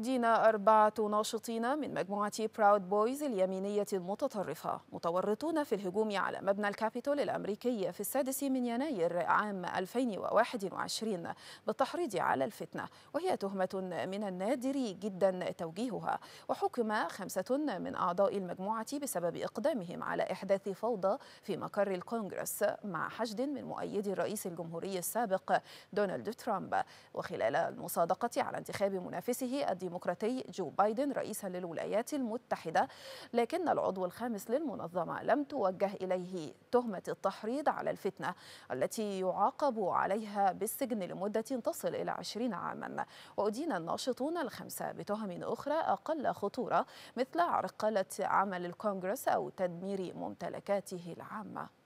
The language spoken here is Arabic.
دين أربعة ناشطين من مجموعة براود بويز اليمينية المتطرفة متورطون في الهجوم على مبنى الكابيتول الأمريكي في السادس من يناير عام 2021 بالتحريض على الفتنة وهي تهمة من النادر جدا توجيهها وحكم خمسة من أعضاء المجموعة بسبب إقدامهم على إحداث فوضى في مقر الكونغرس مع حشد من مؤيدي الرئيس الجمهوري السابق دونالد ترامب وخلال المصادقة على انتخاب منافسه الديمقراطي جو بايدن رئيسا للولايات المتحدة لكن العضو الخامس للمنظمة لم توجه إليه تهمة التحريض على الفتنة التي يعاقب عليها بالسجن لمدة تصل إلى 20 عاما وأدين الناشطون الخمسة بتهم أخرى أقل خطورة مثل عرقلة عمل الكونغرس أو تدمير ممتلكاته العامة